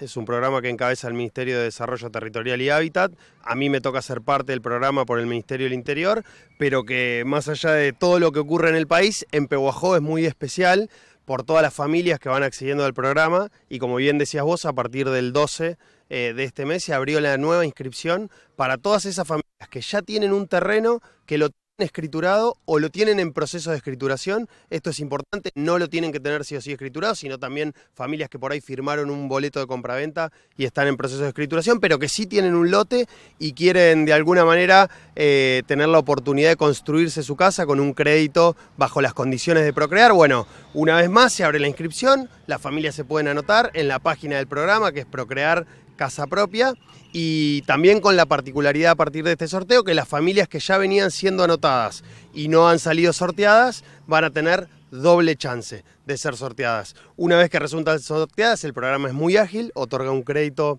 Es un programa que encabeza el Ministerio de Desarrollo Territorial y Hábitat. A mí me toca ser parte del programa por el Ministerio del Interior, pero que más allá de todo lo que ocurre en el país, en Pehuajó es muy especial por todas las familias que van accediendo al programa y como bien decías vos, a partir del 12 eh, de este mes se abrió la nueva inscripción para todas esas familias que ya tienen un terreno que lo escriturado o lo tienen en proceso de escrituración. Esto es importante, no lo tienen que tener sí o sí escriturado, sino también familias que por ahí firmaron un boleto de compraventa y están en proceso de escrituración, pero que sí tienen un lote y quieren de alguna manera eh, tener la oportunidad de construirse su casa con un crédito bajo las condiciones de procrear. Bueno, una vez más se abre la inscripción, las familias se pueden anotar en la página del programa que es Procrear casa propia y también con la particularidad a partir de este sorteo que las familias que ya venían siendo anotadas y no han salido sorteadas van a tener doble chance de ser sorteadas. Una vez que resultan sorteadas, el programa es muy ágil, otorga un crédito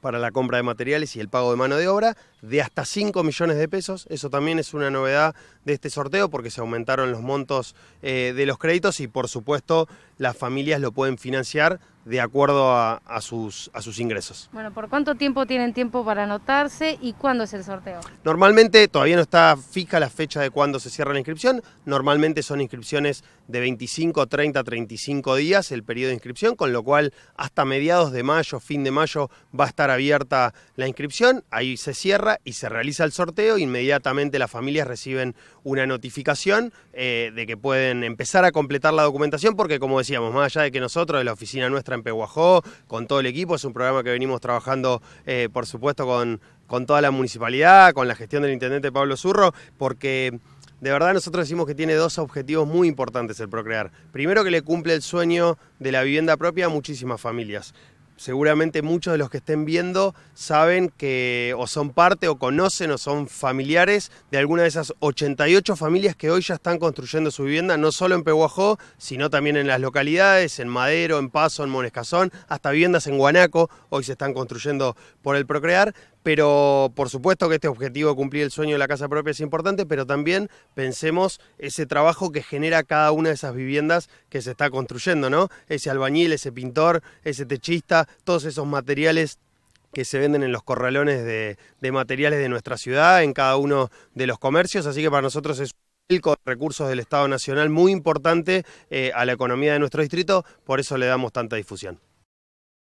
para la compra de materiales y el pago de mano de obra de hasta 5 millones de pesos. Eso también es una novedad de este sorteo porque se aumentaron los montos eh, de los créditos y por supuesto las familias lo pueden financiar de acuerdo a, sus, a sus ingresos. Bueno, ¿por cuánto tiempo tienen tiempo para anotarse y cuándo es el sorteo? Normalmente todavía no está fija la fecha de cuándo se cierra la inscripción. Normalmente son inscripciones de 25, 30, 35 días el periodo de inscripción, con lo cual hasta mediados de mayo, fin de mayo, va a estar abierta la inscripción. Ahí se cierra y se realiza el sorteo. Inmediatamente las familias reciben una notificación eh, de que pueden empezar a completar la documentación porque, como decía, decíamos, más allá de que nosotros, de la oficina nuestra en Peguajó, con todo el equipo, es un programa que venimos trabajando, eh, por supuesto, con, con toda la municipalidad, con la gestión del intendente Pablo Zurro, porque... De verdad nosotros decimos que tiene dos objetivos muy importantes el Procrear. Primero que le cumple el sueño de la vivienda propia a muchísimas familias seguramente muchos de los que estén viendo saben que o son parte o conocen o son familiares de alguna de esas 88 familias que hoy ya están construyendo su vivienda, no solo en Peguajó, sino también en las localidades, en Madero, en Paso, en Monescazón, hasta viviendas en Guanaco, hoy se están construyendo por el Procrear, pero por supuesto que este objetivo de cumplir el sueño de la casa propia es importante, pero también pensemos ese trabajo que genera cada una de esas viviendas que se está construyendo, ¿no? Ese albañil, ese pintor, ese techista, todos esos materiales que se venden en los corralones de, materiales de nuestra ciudad, en cada uno de los comercios, así que para nosotros es un recursos del Estado Nacional muy importante eh, a la economía de nuestro distrito, por eso le damos tanta difusión.